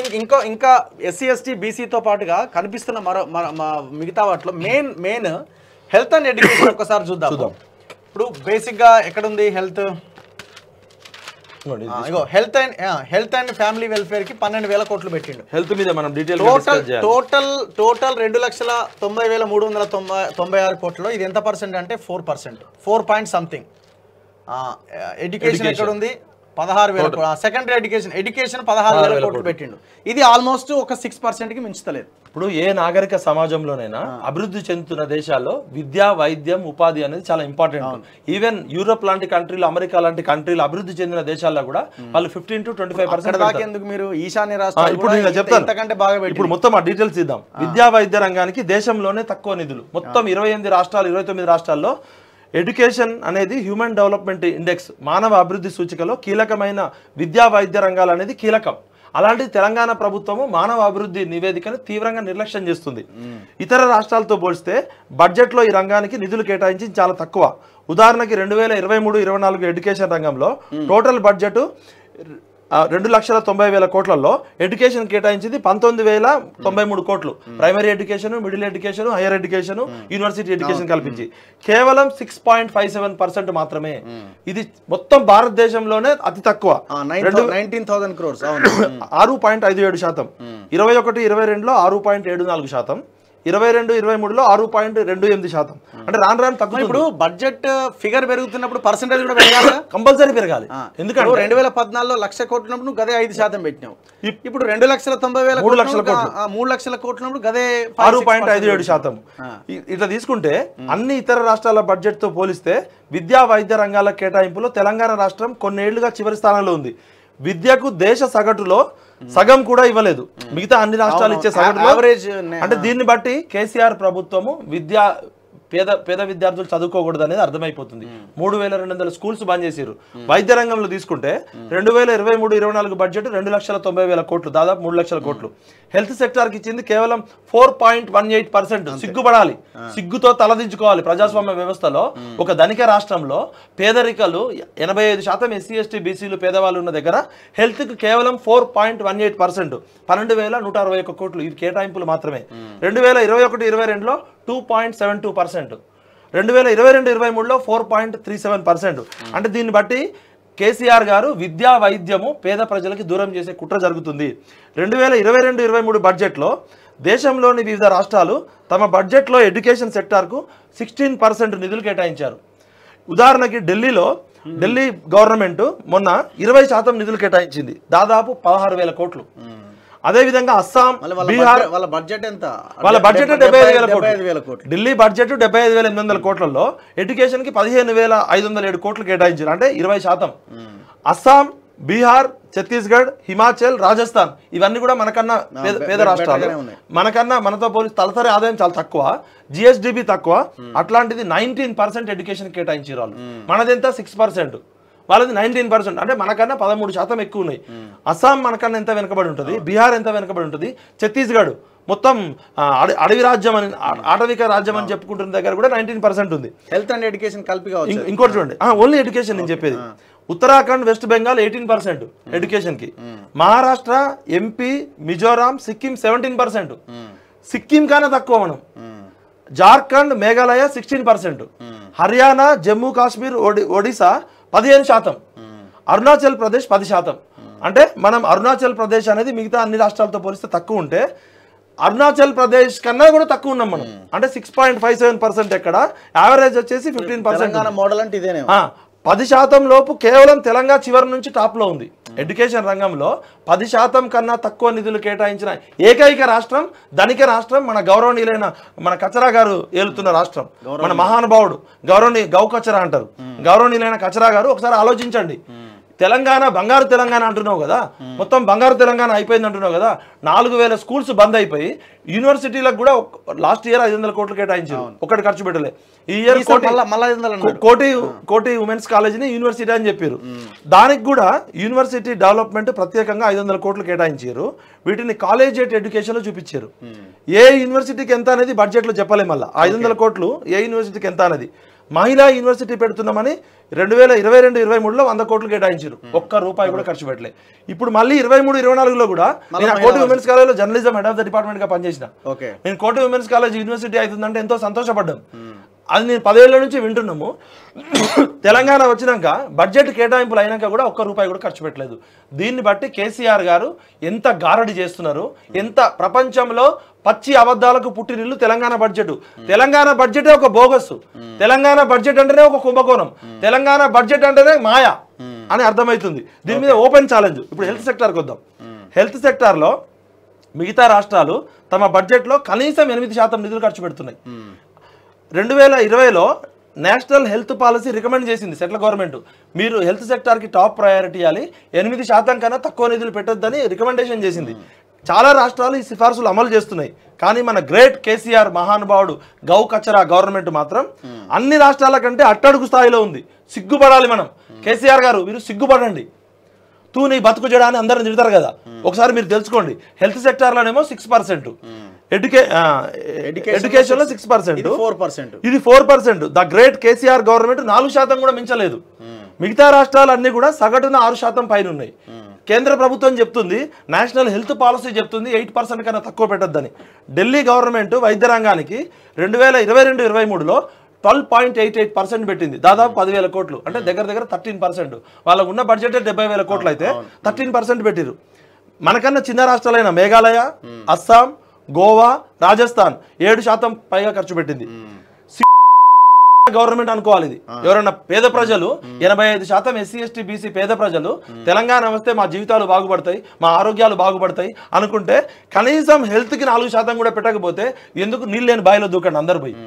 ఇందులో ఇంకా ఇంకా ఎస్సీ ఎస్టీ బీసీతో పాటుగా కనిపిస్తున్న మరో మిగతా వాటిలో main main health and education ఒకసారి చూద్దాం ఇప్పుడు బేసిక్గా ఎక్కడుంది health health and health and family welfare కి పన్నెండు వేల కోట్లు పెట్టిండు హెల్త్ మీద మనం డీటెయిల్ టోటల్ టోటల్ టోటల్ రెండు లక్షల తొంభై వేల మూడు వందల తొంభై తొంభై ఆరు కోట్లు ఇది ఎంత పర్సెంట్ అంటే four percent four point something education ఎక్కడ ఉంది పదహారు వేల సెకండరీ ఎడ్యుకేషన్ ఎడ్యుకేషన్ పదహారు వేల కోట్లు పెట్టిండు ఇది ఆల్మోస్ట్ ఒక సిక్స్ పర్సెంట్ కి మించలేదు ఇప్పుడు ఏ నాగరిక సమాజంలోనైనా అభివృద్ధి చెందుతున్న దేశాల్లో విద్య వైద్యం ఉపాధి అనేది చాలా ఇంపార్టెంట్ ఈవెన్ యూరోప్ లాంటి కంట్రీలు అమెరికా లాంటి కంట్రీలు అభివృద్ధి చెందిన దేశాల్లో కూడా వాళ్ళు fifteen to twenty five percent ఎందుకు మీరు ఈశాన్య రాష్ట్రాలు ఇప్పుడు చెప్తాను బాగా ఇప్పుడు మొత్తం ఆ డీటెయిల్స్ ఇద్దాం విద్యా వైద్య రంగానికి దేశంలోనే తక్కువ నిధులు మొత్తం ఇరవై ఎనిమిది రాష్ట్రాలు ఇరవై తొమ్మిది రాష్ట్రాల్లో ఎడ్యుకేషన్ అనేది హ్యూమన్ డెవలప్మెంట్ ఇండెక్స్ మానవ అభివృద్ధి సూచికలో కీలకమైన విద్యా వైద్య రంగాలు అనేది కీలకం అలాంటి తెలంగాణ ప్రభుత్వము మానవ అభివృద్ధి నివేదికను తీవ్రంగా నిర్లక్ష్యం చేస్తుంది ఇతర రాష్ట్రాలతో పోలిస్తే బడ్జెట్లో ఈ రంగానికి నిధులు కేటాయించి చాలా తక్కువ ఉదాహరణకి రెండు వేల ఇరవై మూడు ఇరవై నాలుగు ఎడ్యుకేషన్ రంగంలో టోటల్ బడ్జెట్ రెండు లక్షల తొంభై వేల కోట్లలో ఎడ్యుకేషన్ కేటాయించింది పంతొమ్మిది వేల తొంభై మూడు కోట్లు primary education middle education higher education university education కల్పించి కేవలం six point five seven percent మాత్రమే ఇది మొత్తం భారతదేశంలోనే అతి తక్కువ ఆరు పాయింట్ ఐదు ఏడు శాతం ఇరవై ఒకటి ఇరవై రెండులో ఆరు పాయింట్ ఏడు నాలుగు శాతం ఇరవై రెండు ఇరవై మూడులో ఆరు పాయింట్ రెండు ఎనిమిది శాతం అంటే రాను రాను తక్కువ ఇప్పుడు బడ్జెట్ ఫిగర్ పెరుగుతున్నప్పుడు పర్సెంటేజ్ కూడా పెరగాలి కంపల్సరీ పెరగాలి ఎందుకంటే రెండు వేల పద్నాలుగులో లక్ష కోట్లప్పుడు గదే ఐదు శాతం పెట్టినావు ఇప్పుడు రెండు లక్షల తొంభై వేల మూడు లక్షల కోట్లు మూడు లక్షల కోట్లప్పుడు గదే ఆరు పాయింట్ ఐదు ఏడు శాతం ఇట్లా తీసుకుంటే అన్ని ఇతర రాష్ట్రాల బడ్జెట్ తో పోలిస్తే విద్యా వైద్య రంగాల కేటాయింపులో తెలంగాణ రాష్ట్రం కొన్నేళ్లుగా చివరి స్థానంలో ఉంది విద్యకు దేశ సగటులో సగం కూడా ఇవ్వలేదు మిగతా అన్ని రాష్ట్రాలు ఇచ్చే సగం అంటే దీన్ని బట్టి కేసీఆర్ ప్రభుత్వము విద్యా పేద పేద విద్యార్థులు చదువుకోకూడదు అనేది అర్థమైపోతుంది మూడు వేల రెండు వందల స్కూల్స్ బంద్ చేశారు వైద్య రంగంలో తీసుకుంటే రెండు వేల ఇరవై మూడు ఇరవై నాలుగు బడ్జెట్ రెండు లక్షల తొంభై వేల కోట్లు దాదాపు మూడు లక్షల కోట్లు హెల్త్ సెక్టార్కి ఇచ్చింది కేవలం four point one eight percent సిగ్గుపడాలి సిగ్గుతో తలదించుకోవాలి ప్రజాస్వామ్య వ్యవస్థలో ఒక ధనిక రాష్ట్రంలో పేదరికలు ఎనభై ఐదు శాతం ఎస్సీ ఎస్టీ బీసీలు పేదవాళ్ళు ఉన్న దగ్గర హెల్త్కి కేవలం four point one eight percent పన్నెండు వేల నూట అరవై ఒక్క కోట్లు ఇవి కేటాయింపులు మాత్రమే రెండు వేల ఇరవై ఒకటి ఇరవై రెండులో two point seven two percent రెండు వేల ఇరవై రెండు ఇరవై మూడులో four point three seven percent అంటే దీన్ని బట్టి కేసీఆర్ గారు విద్యా వైద్యము పేద ప్రజలకి దూరం చేసే కుట్ర జరుగుతుంది రెండు వేల ఇరవై రెండు ఇరవై మూడు బడ్జెట్లో దేశంలోని వివిధ రాష్ట్రాలు తమ బడ్జెట్లో ఎడ్యుకేషన్ సెక్టార్కు సిక్స్టీన్ పర్సెంట్ నిధులు కేటాయించారు ఉదాహరణకి ఢిల్లీలో ఢిల్లీ గవర్నమెంట్ మొన్న ఇరవై శాతం నిధులు కేటాయించింది దాదాపు పదహారు వేల కోట్లు అదేవిధంగా అస్సాం బీహార్ వాళ్ళ బడ్జెట్ ఎంత వాళ్ళ బడ్జెట్ డెబ్బై ఐదు వేల కోట్లు ఢిల్లీ బడ్జెట్ డెబ్బై ఐదు వేల ఎనిమిది వందల కోట్లలో ఎడ్యుకేషన్కి పదిహేను వేల ఐదు వందల ఏడు కోట్లు కేటాయించారు అంటే ఇరవై శాతం అస్సాం బీహార్ ఛత్తీస్గఢ్ హిమాచల్ రాజస్థాన్ ఇవన్నీ కూడా మనకన్నా పేద రాష్ట్రాలు మనకన్నా మనతో పోలి తలసరి ఆదాయం చాలా తక్కువ జిఎస్డిబి తక్కువ అట్లాంటిది నైన్టీన్ పర్సెంట్ ఎడ్యుకేషన్ కేటాయించారు వాళ్ళు మనదెంత సిక్స్ పర్సెంట్ వాళ్ళది నైన్టీన్ పర్సెంట్ అంటే మనకన్నా పదమూడు శాతం ఎక్కువ ఉన్నాయి అస్సాం మనకన్నా ఎంత వెనకబడి ఉంటుంది బీహార్ ఎంత వెనకబడి ఉంటుంది ఛత్తీస్గఢ్ మొత్తం అడవి రాజ్యం అని ఆటవిక రాజ్యం అని చెప్పుకుంటున్న దగ్గర కూడా నైన్టీన్ పర్సెంట్ ఉంది హెల్త్ అండ్ ఎడ్యుకేషన్ కలిపి ఇంకోటి చూడండి ఓన్లీ ఎడ్యుకేషన్ నేను చెప్పేది Uttarakhand West Bengal eighteen percent education కి Maharashtra MP Mizoram Sikkim seventeen percent Sikkim కన్నా తక్కువ మనం జార్ఖండ్ మేఘాలయ సిక్స్టీన్ పర్సెంట్ హర్యానా జమ్మూ కాశ్మీర్ ఒడిశా పదిహేను శాతం అరుణాచల్ ప్రదేశ్ పది శాతం అంటే మనం అరుణాచల్ ప్రదేశ్ అనేది మిగతా అన్ని రాష్ట్రాలతో పోలిస్తే తక్కువ ఉంటే అరుణాచల్ ప్రదేశ్ కన్నా కూడా తక్కువ ఉన్నాం మనం అంటే six point five seven percent ఎక్కడ యావరేజ్ వచ్చేసి ఫిఫ్టీన్ పర్సెంట్ మోడల్ అంటే ఇదేనే పది శాతం లోపు కేవలం తెలంగాణ చివరి నుంచి టాప్లో ఉంది ఎడ్యుకేషన్ రంగంలో పది శాతం కన్నా తక్కువ నిధులు కేటాయించిన ఏకైక రాష్ట్రం ధనిక రాష్ట్రం మన గౌరవనీయులైన మన కచరా గారు ఏలుతున్న రాష్ట్రం మన మహానుభావుడు గౌరవనీ గౌ కచరా అంటారు గౌరవనీయులైన కచరా గారు ఒకసారి ఆలోచించండి తెలంగాణ బంగారు తెలంగాణ అంటున్నావు కదా మొత్తం బంగారు తెలంగాణ అయిపోయింది అంటున్నావు కదా నాలుగు వేల స్కూల్స్ బంద్ అయిపోయి యూనివర్సిటీలకు కూడా లాస్ట్ ఇయర్ ఐదు వందల కోట్లు కేటాయించారు ఒకటి ఖర్చు పెట్టలే ఈ ఇయర్ కోటి కోటి ఉమెన్స్ కాలేజీని యూనివర్సిటీ అని చెప్పారు దానికి కూడా యూనివర్సిటీ డెవలప్మెంట్ ప్రత్యేకంగా ఐదు వందల కోట్లు కేటాయించారు వీటిని కాలేజ్ ఎడ్యుకేషన్ లో చూపించారు ఏ యూనివర్సిటీకి ఎంత అనేది బడ్జెట్ లో చెప్పలేము మళ్ళీ ఐదు వందల కోట్లు ఏ యూనివర్సిటీకి ఎంత అనేది మహిళా యూనివర్సిటీ పెడుతున్నామని రెండు వేల ఇరవై రెండు ఇరవై మూడులో వంద కోట్లు కేటాయించారు ఒక్క రూపాయి కూడా ఖర్చు పెట్టలే ఇప్పుడు మళ్ళీ ఇరవై మూడు ఇరవై నాలుగులో కూడా నేను కోటి ఉమెన్స్ కాలేజ్లో journalism head of the department గా పనిచేసిన నేను కోటి ఉమెన్స్ కాలేజ్ యూనివర్సిటీ అవుతుందంటే ఎంతో సంతోషపడ్డాం అది నేను పదేళ్ల నుంచి వింటున్నాము తెలంగాణ వచ్చినాక బడ్జెట్ కేటాయింపులు అయినాక కూడా ఒక్క రూపాయి కూడా ఖర్చు పెట్టలేదు దీన్ని బట్టి కేసీఆర్ గారు ఎంత గారడి చేస్తున్నారు ఎంత ప్రపంచంలో పచ్చి అబద్ధాలకు పుట్టినిల్లు తెలంగాణ బడ్జెట్ తెలంగాణ బడ్జెటే ఒక బోగస్ తెలంగాణ బడ్జెట్ అంటేనే ఒక కుంభకోణం తెలంగాణ బడ్జెట్ అంటేనే మాయా అని అర్థమవుతుంది దీని మీద ఓపెన్ ఛాలెంజ్ ఇప్పుడు హెల్త్ సెక్టర్కి వద్దాం హెల్త్ సెక్టార్లో మిగతా రాష్ట్రాలు తమ బడ్జెట్లో కనీసం ఎనిమిది శాతం నిధులు ఖర్చు పెడుతున్నాయి రెండు వేల ఇరవైలో నేషనల్ హెల్త్ పాలసీ రికమెండ్ చేసింది సెంట్రల్ గవర్నమెంట్ మీరు హెల్త్ సెక్టార్కి టాప్ ప్రయారిటీ ఇవ్వాలి ఎనిమిది శాతం కన్నా తక్కువ నిధులు పెట్టొద్దని రికమెండేషన్ చేసింది చాలా రాష్ట్రాలు ఈ సిఫార్సులు అమలు చేస్తున్నాయి కానీ మన గ్రేట్ కేసీఆర్ మహానుభావుడు గౌ కచరా గవర్నమెంట్ మాత్రం hmm. అన్ని రాష్ట్రాల కంటే అట్టడుగు స్థాయిలో ఉంది సిగ్గుపడాలి మనం hmm. కేసీఆర్ గారు మీరు సిగ్గుపడండి తూ నీ బతుకు చేయడాన్ని అని అందరిని తిడతారు కదా hmm. ఒకసారి మీరు తెలుసుకోండి హెల్త్ సెక్టార్లోనేమో సిక్స్ పర్సెంట్ ఎడ్యుకేషన్ ఎడ్యుకేషన్లో సిక్స్ పర్సెంట్ ఫోర్ పర్సెంట్ ఇది four percent the great KCR government నాలుగు శాతం కూడా మించలేదు మిగతా రాష్ట్రాలన్నీ కూడా సగటున ఆరు శాతం పైన ఉన్నాయి కేంద్ర ప్రభుత్వం చెప్తుంది నేషనల్ హెల్త్ పాలసీ చెప్తుంది ఎయిట్ పర్సెంట్ కన్నా తక్కువ పెట్టద్దని ఢిల్లీ గవర్నమెంట్ వైద్య రంగానికి రెండు వేల ఇరవై రెండు ఇరవై మూడులో twelve point eight eight percent పెట్టింది దాదాపు పదివేల కోట్లు అంటే దగ్గర దగ్గర థర్టీన్ పర్సెంట్ వాళ్ళకు ఉన్న బడ్జెట్ డెబ్బై వేల కోట్లు అయితే థర్టీన్ పర్సెంట్ పెట్టిరు మనకన్నా చిన్న రాష్ట్రాలైన మేఘాలయ అస్సాం గోవా రాజస్థాన్ ఏడు శాతం పైగా ఖర్చు పెట్టింది గవర్నమెంట్ అనుకోవాలి ఇది ఎవరైనా పేద ప్రజలు ఎనభై ఐదు శాతం ఎస్సీ ఎస్టీ బీసీ పేద ప్రజలు తెలంగాణ వస్తే మా జీవితాలు బాగుపడతాయి మా ఆరోగ్యాలు బాగుపడతాయి అనుకుంటే కనీసం హెల్త్కి నాలుగు శాతం కూడా పెట్టకపోతే ఎందుకు నీళ్ళు లేని బాయిలో దూకండి అందరు పోయి